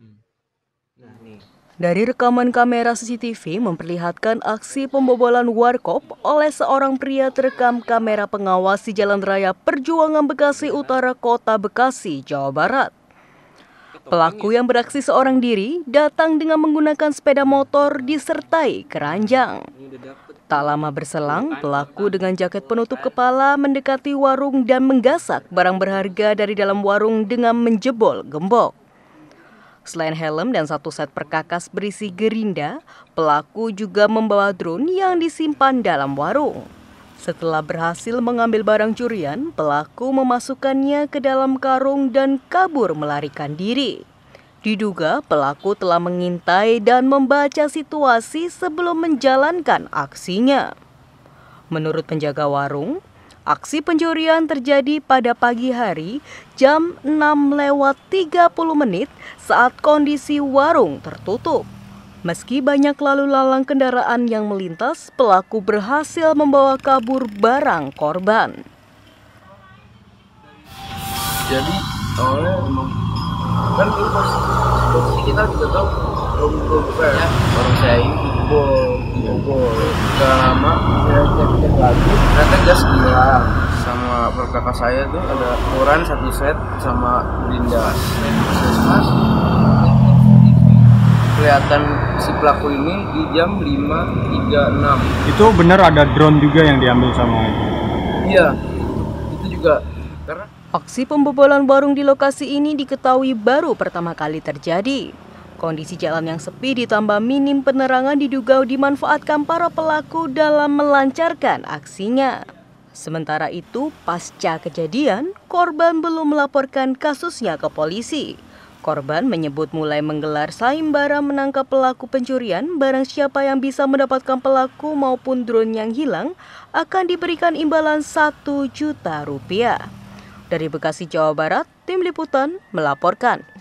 Hmm. Nah, Dari rekaman kamera CCTV memperlihatkan aksi pembobolan warkop oleh seorang pria terekam kamera pengawas di Jalan Raya Perjuangan Bekasi Utara Kota Bekasi, Jawa Barat. Pelaku yang beraksi seorang diri datang dengan menggunakan sepeda motor disertai keranjang. Tak lama berselang, pelaku dengan jaket penutup kepala mendekati warung dan menggasak barang berharga dari dalam warung dengan menjebol gembok. Selain helm dan satu set perkakas berisi gerinda, pelaku juga membawa drone yang disimpan dalam warung. Setelah berhasil mengambil barang curian, pelaku memasukkannya ke dalam karung dan kabur melarikan diri. Diduga pelaku telah mengintai dan membaca situasi sebelum menjalankan aksinya. Menurut penjaga warung, aksi pencurian terjadi pada pagi hari jam 6 lewat 30 menit saat kondisi warung tertutup. Meski banyak lalu lalang kendaraan yang melintas, pelaku berhasil membawa kabur barang korban. Jadi awalnya kan ini pos posisi kita juga tahu belum belum ya orang saya ini bobol bobol lama saya cek cek lagi ternyata gas hilang sama perkakas saya tuh ada koran satu set sama linda mas kelihatan si pelaku ini di jam 5.36 itu benar ada drone juga yang diambil sama itu iya itu juga Aksi pembobolan warung di lokasi ini diketahui baru pertama kali terjadi. Kondisi jalan yang sepi ditambah minim penerangan diduga dimanfaatkan para pelaku dalam melancarkan aksinya. Sementara itu, pasca kejadian, korban belum melaporkan kasusnya ke polisi. Korban menyebut mulai menggelar saimbara menangkap pelaku pencurian, barang siapa yang bisa mendapatkan pelaku maupun drone yang hilang akan diberikan imbalan 1 juta rupiah. Dari Bekasi, Jawa Barat, tim liputan melaporkan.